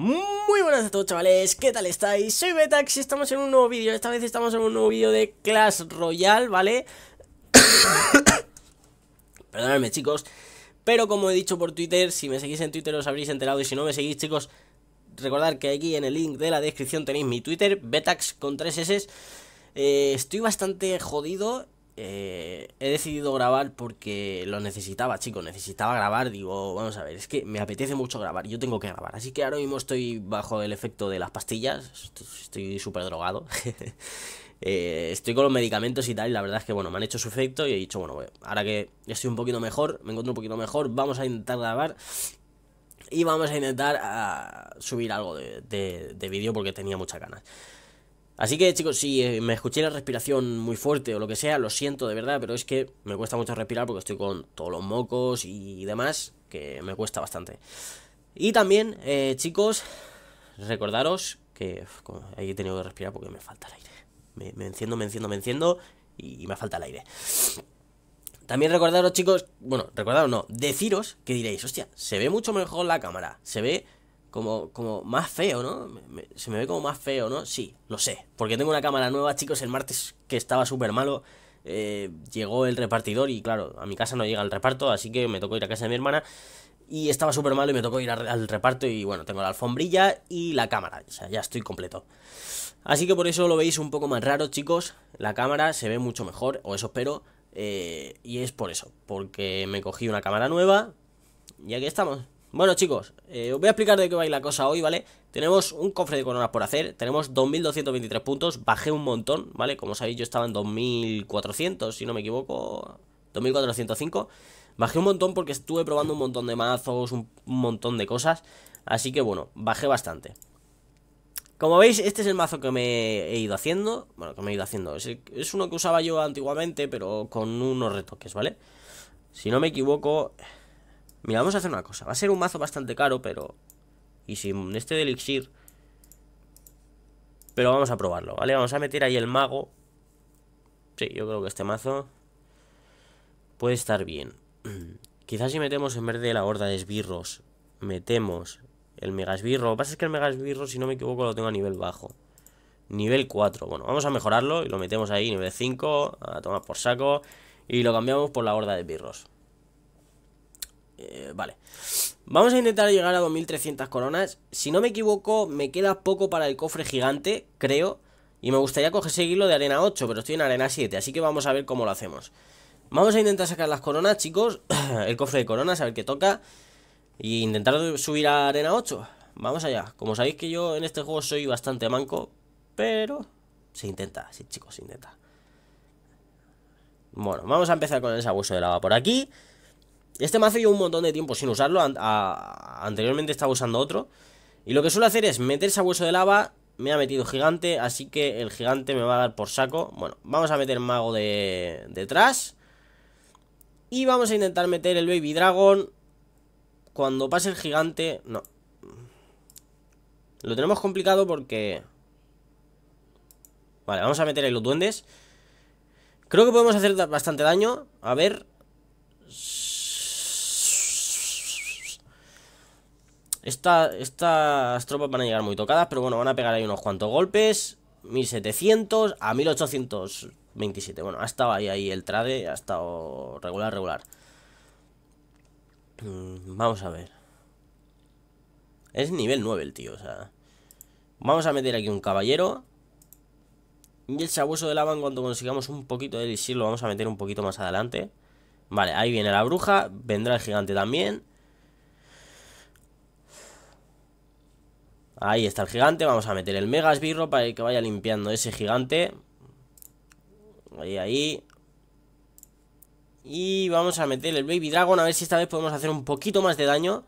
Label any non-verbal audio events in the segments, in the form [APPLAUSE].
Muy buenas a todos chavales, ¿qué tal estáis? Soy Betax y estamos en un nuevo vídeo, esta vez estamos en un nuevo vídeo de Clash Royale, ¿vale? [COUGHS] Perdonadme chicos, pero como he dicho por Twitter, si me seguís en Twitter os habréis enterado y si no me seguís chicos, recordad que aquí en el link de la descripción tenéis mi Twitter, Betax con 3 S. Eh, estoy bastante jodido eh, he decidido grabar porque lo necesitaba, chicos. Necesitaba grabar. Digo, vamos a ver, es que me apetece mucho grabar. Yo tengo que grabar. Así que ahora mismo estoy bajo el efecto de las pastillas. Estoy súper drogado. [LAUGHS] Eh, estoy con los medicamentos y tal. Y la verdad es que, bueno, me han hecho su efecto. Y he dicho, bueno, ahora que estoy un poquito mejor, me encuentro un poquito mejor, vamos a intentar grabar. Y vamos a intentar ah, subir algo de, de vídeo porque tenía muchas ganas. Así que chicos, si eh, me escuché la respiración muy fuerte o lo que sea, lo siento de verdad, pero es que me cuesta mucho respirar porque estoy con todos los mocos y demás, que me cuesta bastante. Y también, eh, chicos, recordaros que ahí he tenido que respirar porque me falta el aire. Me, enciendo, me enciendo, me enciendo y, y me falta el aire. También recordaros, chicos, bueno, recordaros no, deciros que diréis, hostia, se ve mucho mejor la cámara, se ve como, como más feo, ¿no? se me ve como más feo, ¿no? Sí, lo sé. Porque tengo una cámara nueva, chicos, el martes que estaba súper malo. Eh, llegó el repartidor y claro, a mi casa no llega el reparto, así que me tocó ir a casa de mi hermana. Y estaba súper malo y me tocó ir al reparto y bueno, tengo la alfombrilla y la cámara. O sea, ya estoy completo. Así que por eso lo veis un poco más raro, chicos. La cámara se ve mucho mejor, o eso espero. Eh, y es por eso, porque me cogí una cámara nueva y aquí estamos. Bueno chicos, eh, os voy a explicar de qué va la cosa hoy, ¿vale? Tenemos un cofre de coronas por hacer, tenemos 2.223 puntos, bajé un montón, ¿vale? Como sabéis yo estaba en 2.400, si no me equivoco, 2.405 Bajé un montón porque estuve probando un montón de mazos, un, montón de cosas Así que bueno, bajé bastante como veis, este es el mazo que me he ido haciendo. Bueno, que me he ido haciendo. es uno que usaba yo antiguamente, pero con unos retoques, ¿vale? Si no me equivoco, Mira, vamos a hacer una cosa. Va a ser un mazo bastante caro, pero... Y sin este de elixir... Pero vamos a probarlo, ¿vale? Vamos a meter ahí el mago. Sí, yo creo que este mazo... Puede estar bien. [CLEARS THROAT] Quizás si metemos en vez de la horda de esbirros... Metemos el megasbirro. Lo que pasa es que el esbirro, si no me equivoco, lo tengo a nivel bajo. Nivel 4. Bueno, vamos a mejorarlo y lo metemos ahí, nivel 5. A tomar por saco. Y lo cambiamos por la horda de esbirros eh, vale. Vamos a intentar llegar a 2300 coronas. Si no me equivoco, me queda poco para el cofre gigante, creo. Y me gustaría coger seguirlo de arena 8, pero estoy en arena 7, así que vamos a ver cómo lo hacemos. Vamos a intentar sacar las coronas, chicos. [CLEARS THROAT] el cofre de coronas, a ver qué toca. Y intentar subir a arena 8. Vamos allá. Como sabéis que yo en este juego soy bastante manco, pero se intenta, sí, chicos, se intenta. Bueno, vamos a empezar con el sabueso de lava por aquí. Este mazo llevo un montón de tiempo sin usarlo. anteriormente estaba usando otro. Y lo que suelo hacer es meter a hueso de lava. Me ha metido gigante, así que el gigante me va a dar por saco. Bueno, vamos a meter mago de detrás. Y vamos a intentar meter el baby dragon. Cuando pase el gigante... No. Lo tenemos complicado porque... Vale, vamos a meter ahí los duendes. Creo que podemos hacer bastante daño. A ver... estas tropas van a llegar muy tocadas, pero bueno, van a pegar ahí unos cuantos golpes. 1700 a 1827. Bueno, ha estado ahí, ahí el trade, ha estado regular, regular. Mm, vamos a ver. Es nivel 9 el tío, o sea. Vamos a meter aquí un caballero. Y el sabueso de lava, en cuanto consigamos un poquito de elixir, lo vamos a meter un poquito más adelante. Vale, ahí viene la bruja. Vendrá el gigante también. Ahí está el gigante, vamos a meter el mega esbirro para que vaya limpiando ese gigante Ahí, ahí Y vamos a meter el baby dragon, a ver si esta vez podemos hacer un poquito más de daño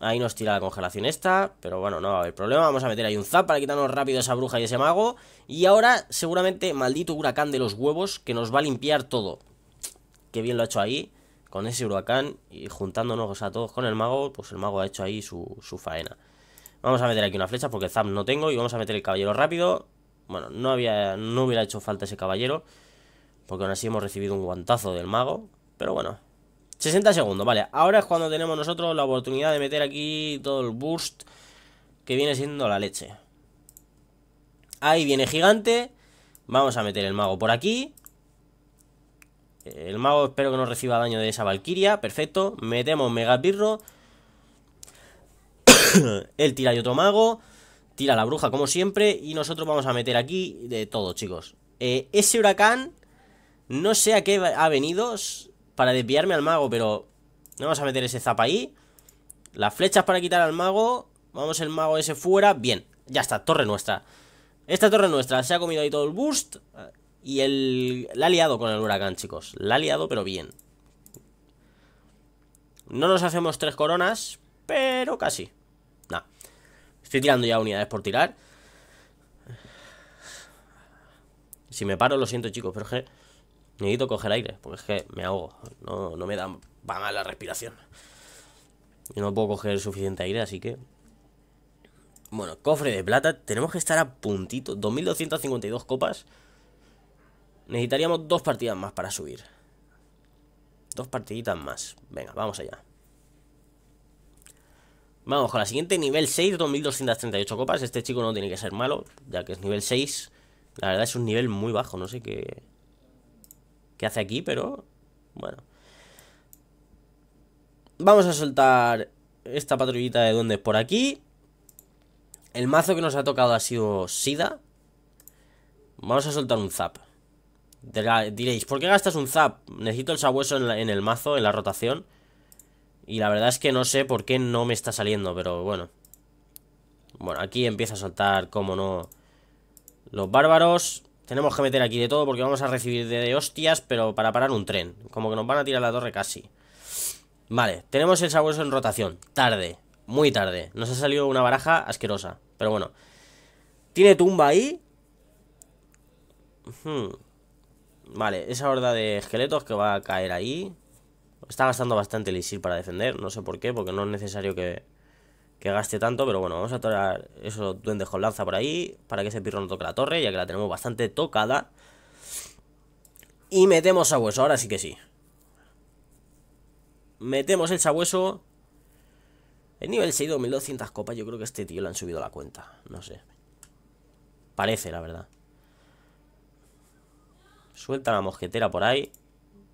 Ahí nos tira la congelación esta, pero bueno, no va a haber problema. Vamos a meter ahí un zap para quitarnos rápido esa bruja y ese mago. Y ahora, seguramente, maldito huracán de los huevos que nos va a limpiar todo. Qué bien lo ha hecho ahí con ese huracán y juntándonos a todos con el mago, pues el mago ha hecho ahí su, faena. Vamos a meter aquí una flecha porque Zap no tengo y vamos a meter el caballero rápido. Bueno, no, había, no hubiera hecho falta ese caballero porque aún así hemos recibido un guantazo del mago. Pero bueno, 60 segundos, vale. Ahora es cuando tenemos nosotros la oportunidad de meter aquí todo el burst que viene siendo la leche. Ahí viene gigante. Vamos a meter el mago por aquí. El mago espero que no reciba daño de esa valquiria. Perfecto. Metemos Megapirro. [COUGHS] Él tira y otro mago. Tira la bruja como siempre. Y nosotros vamos a meter aquí de todo, chicos. Eh, ese huracán. No sé a qué ha venido. Para desviarme al mago, pero. No vamos a meter ese zap ahí. Las flechas para quitar al mago. Vamos el mago ese fuera. Bien. Ya está, torre nuestra. Esta torre nuestra se ha comido ahí todo el boost. Y el... La ha liado con el huracán, chicos. La ha liado, pero bien. No nos hacemos tres coronas, pero casi. Nah. Estoy tirando ya unidades por tirar. Si me paro, lo siento, chicos, pero es que necesito coger aire, porque es que me ahogo. No, no me da va mal la respiración. Y no puedo coger suficiente aire, así que... Bueno, cofre de plata. Tenemos que estar a puntito. 2.252 copas. Necesitaríamos dos partidas más para subir. Dos partiditas más. Venga, vamos allá. Vamos con la siguiente, nivel 6, 2238 copas. Este chico no tiene que ser malo, ya que es nivel 6. La verdad es un nivel muy bajo, no sé qué... ¿Qué hace aquí? Pero... Bueno. Vamos a soltar esta patrullita de duendes por aquí. El mazo que nos ha tocado ha sido Sida. Vamos a soltar un Zap. Diréis, ¿por qué gastas un zap? Necesito el sabueso en, el mazo, en la rotación. Y la verdad es que no sé por qué no me está saliendo, pero bueno. Bueno, aquí empieza a saltar, como no, los bárbaros. Tenemos que meter aquí de todo porque vamos a recibir de hostias, pero para parar un tren. Como que nos van a tirar la torre casi. Vale, tenemos el sabueso en rotación. Tarde, muy tarde. Nos ha salido una baraja asquerosa, pero bueno. Tiene tumba ahí. Hmm. Vale, esa horda de esqueletos que va a caer ahí. Está gastando bastante elixir para defender. No sé por qué, porque no es necesario que, que gaste tanto. Pero bueno, vamos a atorar esos duendes con lanza por ahí. Para que ese pirro no toque la torre, ya que la tenemos bastante tocada. Y metemos a hueso, ahora sí que sí. Metemos el sabueso. El nivel 6, 2200 copas. Yo creo que este tío le han subido la cuenta. No sé. Parece, la verdad. Suelta la mosquetera por ahí.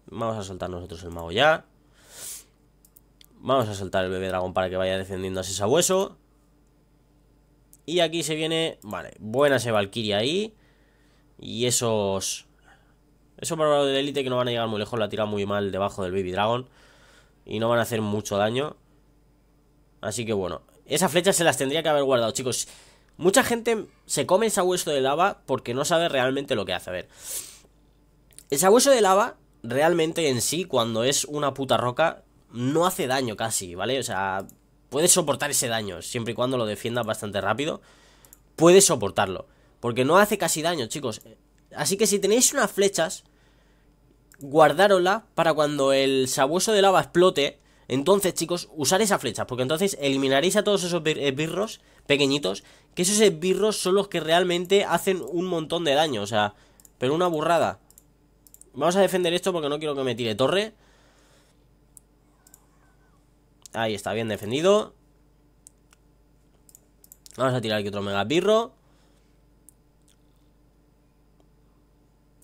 Vamos a soltar nosotros el mago ya. Vamos a soltar el bebé dragón para que vaya descendiendo a ese sabueso. Y aquí se viene... Vale, buena ese Valkyria ahí. Y esos... Esos bárbaros de élite que no van a llegar muy lejos. La tira muy mal debajo del Baby dragón Y no van a hacer mucho daño. Así que bueno. Esas flechas se las tendría que haber guardado, chicos. Mucha gente se come ese hueso de lava porque no sabe realmente lo que hace. A ver... El sabueso de lava, realmente en sí, cuando es una puta roca, no hace daño casi, ¿vale? O sea, puede soportar ese daño, siempre y cuando lo defiendas bastante rápido. puede soportarlo, porque no hace casi daño, chicos. Así que si tenéis unas flechas, guardároslas para cuando el sabueso de lava explote. Entonces, chicos, usar esas flechas, porque entonces eliminaréis a todos esos esbirros eh, pequeñitos, que esos esbirros son los que realmente hacen un montón de daño, o sea, pero una burrada. Vamos a defender esto porque no quiero que me tire torre. Ahí está, bien defendido. Vamos a tirar aquí otro megapirro.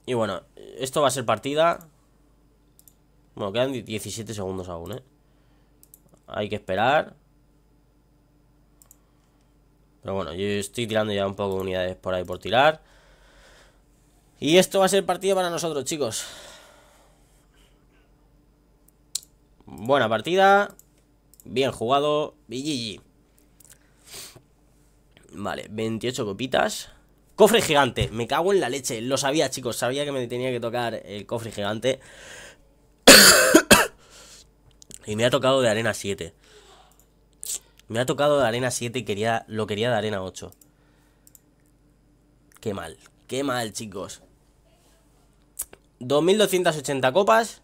Y bueno, esto va a ser partida. Bueno, quedan 17 segundos aún, ¿eh? Hay que esperar. Pero bueno, yo estoy tirando ya un poco de unidades por ahí por tirar. Y esto va a ser partido para nosotros, chicos. Buena partida. Bien jugado. Y Vale, 28 copitas. Cofre gigante. Me cago en la leche. Lo sabía, chicos. Sabía que me tenía que tocar el cofre gigante. [COUGHS] y me ha tocado de arena 7. Me ha tocado de arena 7 y quería, lo quería de arena 8. Qué mal. Qué mal, chicos. 2280 copas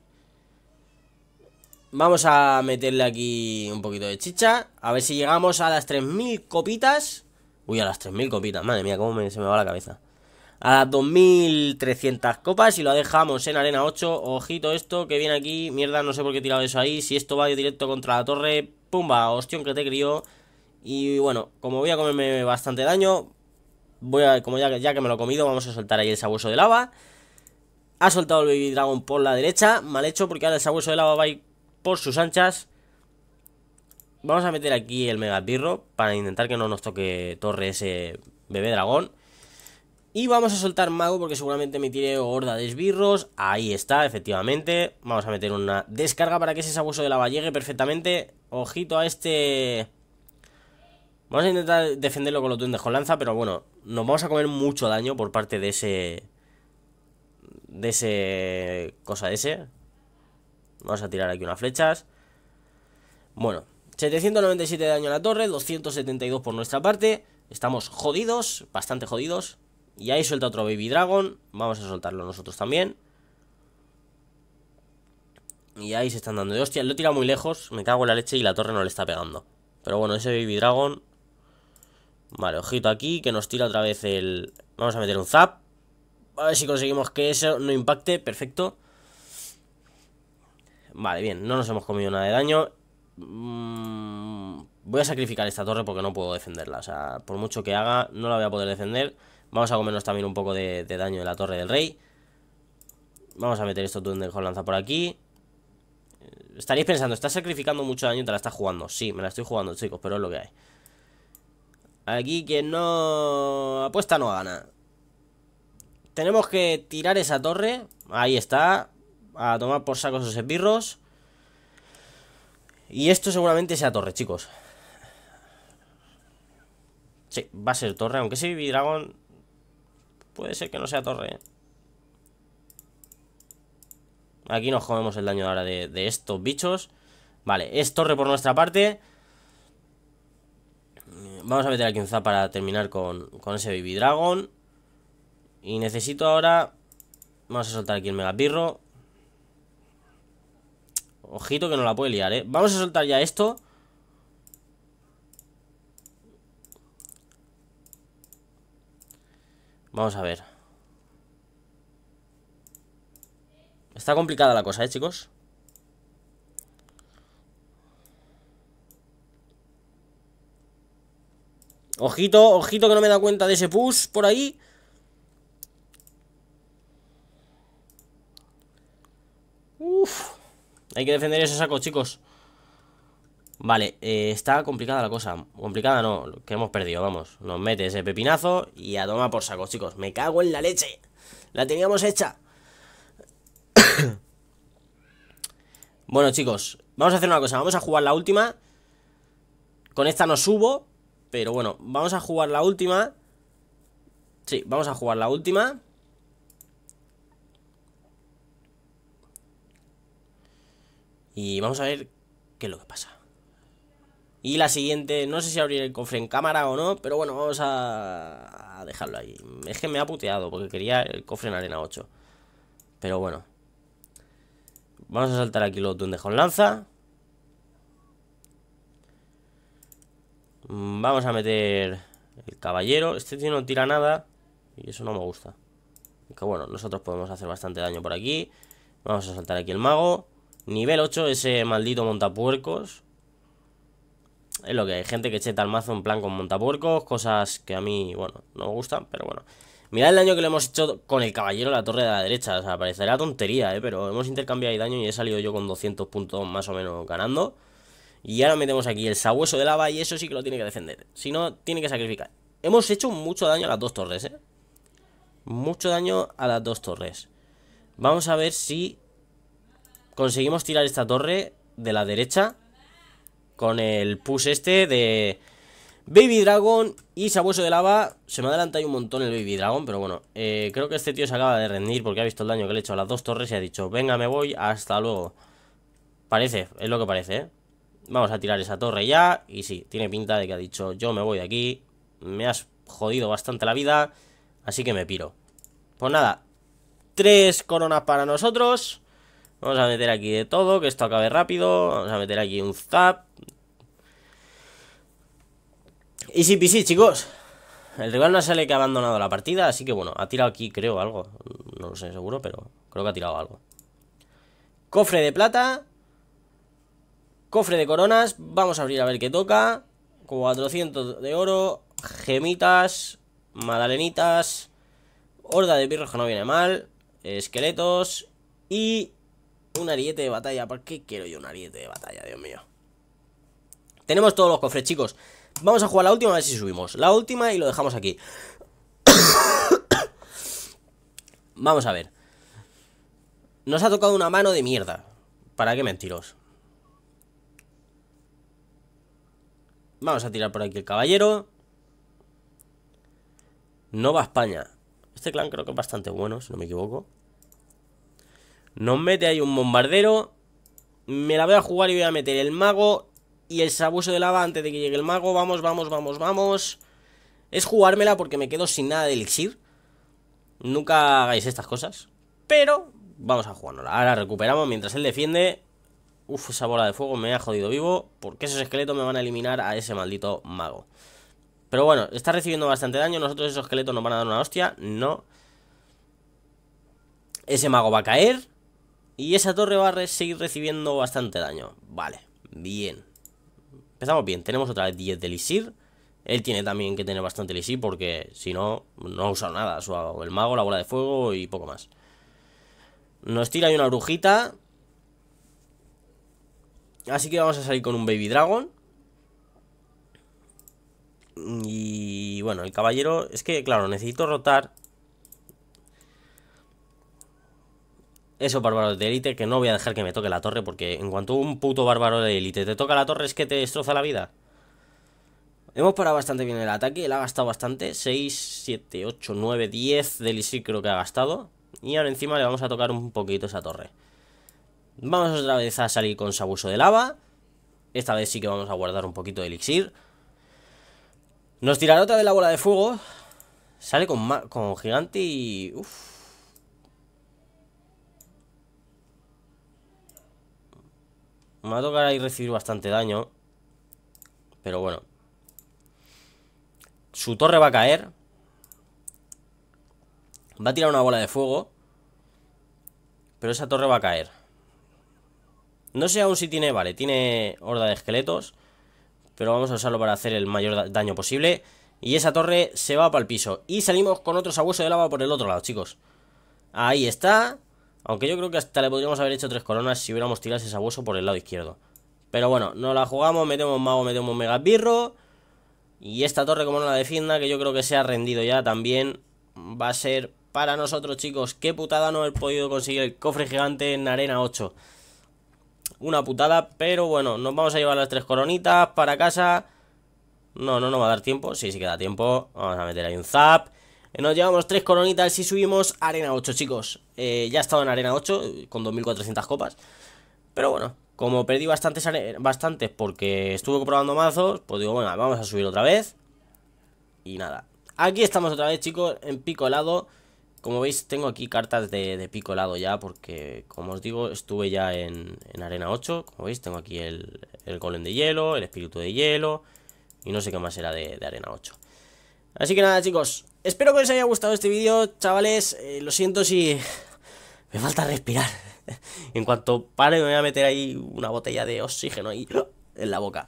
Vamos a meterle aquí un poquito de chicha A ver si llegamos a las 3000 copitas Uy, a las 3000 copitas, madre mía, cómo se me va la cabeza A las 2300 copas y lo dejamos en arena 8 Ojito esto que viene aquí, mierda, no sé por qué he tirado eso ahí Si esto va directo contra la torre, pumba, hostión que te crió Y bueno, como voy a comerme bastante daño Voy a, como ya, ya que me lo he comido, vamos a soltar ahí el sabueso de lava ha soltado el Baby Dragon por la derecha. Mal hecho porque ahora el sabueso de lava va por sus anchas. Vamos a meter aquí el Mega birro para intentar que no nos toque torre ese bebé dragón. Y vamos a soltar mago porque seguramente me tire horda de esbirros. Ahí está, efectivamente. Vamos a meter una descarga para que ese sabueso de lava llegue perfectamente. Ojito a este... Vamos a intentar defenderlo con los duendes con lanza, pero bueno, nos vamos a comer mucho daño por parte de ese de ese cosa ese. Vamos a tirar aquí unas flechas. Bueno, 797 de daño a la torre, 272 por nuestra parte. Estamos jodidos, bastante jodidos. Y ahí suelta otro Baby Dragon. Vamos a soltarlo nosotros también. Y ahí se están dando de hostia. Lo he tirado muy lejos. Me cago en la leche y la torre no le está pegando. Pero bueno, ese Baby Dragon... Vale, ojito aquí, que nos tira otra vez el... Vamos a meter un zap. A ver si conseguimos que eso no impacte, perfecto. Vale, bien, no nos hemos comido nada de daño. Mm, voy a sacrificar esta torre porque no puedo defenderla. O sea, por mucho que haga, no la voy a poder defender. Vamos a comernos también un poco de, daño de la torre del rey. Vamos a meter esto donde con lanza por aquí. Estaréis pensando, ¿estás sacrificando mucho daño y te la estás jugando? Sí, me la estoy jugando, chicos, pero es lo que hay. Aquí quien no apuesta no gana. Tenemos que tirar esa torre. Ahí está. A tomar por saco esos esbirros. Y esto seguramente sea torre, chicos. Sí, va a ser torre. Aunque si dragón Puede ser que no sea torre. ¿eh? Aquí nos comemos el daño ahora de, estos bichos. Vale, es torre por nuestra parte. Vamos a meter aquí un zap para terminar con, con ese Baby Dragon. Y necesito ahora... Vamos a soltar aquí el megapirro. Ojito que no la puede liar, ¿eh? Vamos a soltar ya esto. Vamos a ver. Está complicada la cosa, ¿eh, chicos? Ojito, ojito que no me da cuenta de ese push por ahí. Hay que defender esos sacos, chicos Vale, eh, está complicada la cosa Complicada no, que hemos perdido, vamos Nos mete ese pepinazo y a tomar por saco, chicos Me cago en la leche La teníamos hecha [COUGHS] Bueno, chicos Vamos a hacer una cosa, vamos a jugar la última Con esta no subo Pero bueno, vamos a jugar la última Sí, vamos a jugar la última Y vamos a ver qué es lo que pasa. Y la siguiente, no sé si abrir el cofre en cámara o no, pero bueno, vamos a, dejarlo ahí. Es que me ha puteado porque quería el cofre en arena 8. Pero bueno. Vamos a saltar aquí los duendes con lanza. Vamos a meter el caballero. Este tío no tira nada. Y eso no me gusta. Que bueno, nosotros podemos hacer bastante daño por aquí. Vamos a saltar aquí el mago. Nivel 8, ese maldito montapuercos. Es lo que hay, gente que cheta tal mazo en plan con montapuercos, cosas que a mí, bueno, no me gustan, pero bueno. Mirad el daño que le hemos hecho con el caballero a la torre de la derecha, o sea, parecerá tontería, ¿eh? Pero hemos intercambiado ahí daño y he salido yo con 200 puntos más o menos ganando. Y ahora metemos aquí el sabueso de lava y eso sí que lo tiene que defender. Si no, tiene que sacrificar. Hemos hecho mucho daño a las dos torres, ¿eh? Mucho daño a las dos torres. Vamos a ver si Conseguimos tirar esta torre de la derecha con el push este de Baby Dragon y Sabueso de Lava. Se me adelanta ahí un montón el Baby Dragon, pero bueno, eh, creo que este tío se acaba de rendir porque ha visto el daño que le he hecho a las dos torres y ha dicho, venga, me voy, hasta luego. Parece, es lo que parece, ¿eh? Vamos a tirar esa torre ya y sí, tiene pinta de que ha dicho, yo me voy de aquí, me has jodido bastante la vida, así que me piro. Pues nada, tres coronas para nosotros. Vamos a meter aquí de todo, que esto acabe rápido. Vamos a meter aquí un zap. Y sí, peasy, chicos. El rival no sale que ha abandonado la partida, así que bueno, ha tirado aquí, creo, algo. No lo sé seguro, pero creo que ha tirado algo. Cofre de plata. Cofre de coronas. Vamos a abrir a ver qué toca. 400 de oro. Gemitas. Madalenitas. Horda de que no viene mal. Esqueletos. Y un ariete de batalla. ¿por qué quiero yo un ariete de batalla, Dios mío? Tenemos todos los cofres, chicos. Vamos a jugar la última, a ver si subimos. La última y lo dejamos aquí. [COUGHS] Vamos a ver. Nos ha tocado una mano de mierda. ¿Para qué mentiros? Vamos a tirar por aquí el caballero. Nova España. Este clan creo que es bastante bueno, si no me equivoco. Nos mete ahí un bombardero. Me la voy a jugar y voy a meter el mago y el sabueso de lava antes de que llegue el mago. Vamos, vamos, vamos, vamos. Es jugármela porque me quedo sin nada de elixir. Nunca hagáis estas cosas. Pero vamos a jugárnosla. Ahora recuperamos mientras él defiende. Uf, esa bola de fuego me ha jodido vivo. Porque esos esqueletos me van a eliminar a ese maldito mago. Pero bueno, está recibiendo bastante daño. Nosotros esos esqueletos nos van a dar una hostia. No. Ese mago va a caer. Y esa torre va a seguir recibiendo bastante daño. Vale, bien. Empezamos bien. Tenemos otra vez 10 de Lisir. Él tiene también que tener bastante Lisir porque si no, no ha usado nada. Su, el mago, la bola de fuego y poco más. Nos tira ahí una brujita. Así que vamos a salir con un Baby Dragon. Y bueno, el caballero... Es que, claro, necesito rotar Eso bárbaro de élite que no voy a dejar que me toque la torre porque en cuanto un puto bárbaro de élite te toca la torre es que te destroza la vida. Hemos parado bastante bien el ataque, él ha gastado bastante, 6, 7, 8, 9, 10 de elixir creo que ha gastado. Y ahora encima le vamos a tocar un poquito esa torre. Vamos otra vez a salir con Sabuso de Lava. Esta vez sí que vamos a guardar un poquito de elixir. Nos tirará otra vez la bola de fuego. Sale con, con gigante y... Me va a tocar ahí recibir bastante daño. Pero bueno. Su torre va a caer. Va a tirar una bola de fuego. Pero esa torre va a caer. No sé aún si tiene... Vale, tiene horda de esqueletos. Pero vamos a usarlo para hacer el mayor daño posible. Y esa torre se va para el piso. Y salimos con otro sabueso de lava por el otro lado, chicos. Ahí está. Aunque yo creo que hasta le podríamos haber hecho tres coronas si hubiéramos tirado ese abuso por el lado izquierdo. Pero bueno, no la jugamos, metemos mago, metemos mega birro. Y esta torre, como no la defienda, que yo creo que se ha rendido ya también, va a ser para nosotros, chicos. Qué putada no haber podido conseguir el cofre gigante en arena 8. Una putada, pero bueno, nos vamos a llevar las tres coronitas para casa. No, no no va a dar tiempo. Sí, sí que da tiempo. Vamos a meter ahí un zap. Eh, nos llevamos tres coronitas y subimos Arena 8, chicos. Eh, ya he estado en Arena 8 eh, con 2.400 copas. Pero bueno, como perdí bastantes, bastantes porque estuve comprobando mazos, pues digo, bueno, vamos a subir otra vez. Y nada. Aquí estamos otra vez, chicos, en pico helado. Como veis, tengo aquí cartas de, de pico helado ya, porque, como os digo, estuve ya en, Arena 8. Como veis, tengo aquí el, el golem de hielo, el espíritu de hielo y no sé qué más era de, de Arena 8. Así que nada chicos, espero que os haya gustado este vídeo, chavales, eh, lo siento si [LAUGHS] me falta respirar. [LAUGHS] en cuanto pare me voy a meter ahí una botella de oxígeno ahí [GASPS] en la boca.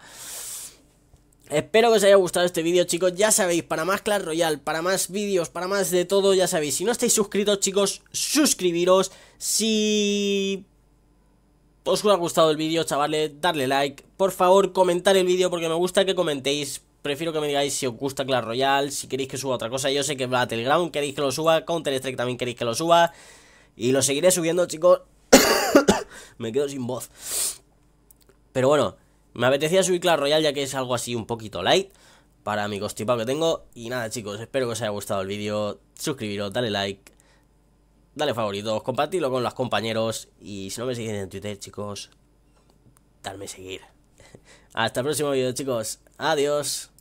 Espero que os haya gustado este vídeo chicos, ya sabéis, para más Clash Royale, para más vídeos, para más de todo, ya sabéis, si no estáis suscritos chicos, suscribiros, si os ha gustado el vídeo chavales, darle like, por favor comentar el vídeo porque me gusta que comentéis, prefiero que me digáis si os gusta Clash Royale, si queréis que suba otra cosa. Yo sé que Battleground queréis que lo suba, Counter-Strike también queréis que lo suba. Y lo seguiré subiendo, chicos. [COUGHS] me quedo sin voz. Pero bueno, me apetecía subir Clash Royale ya que es algo así un poquito light para mi costipado que tengo. Y nada, chicos, espero que os haya gustado el vídeo. Suscribiros, dale like, dale favoritos, compartidlo con los compañeros. Y si no me siguen en Twitter, chicos, darme seguir. [LAUGHS] Hasta el próximo vídeo, chicos. Adiós.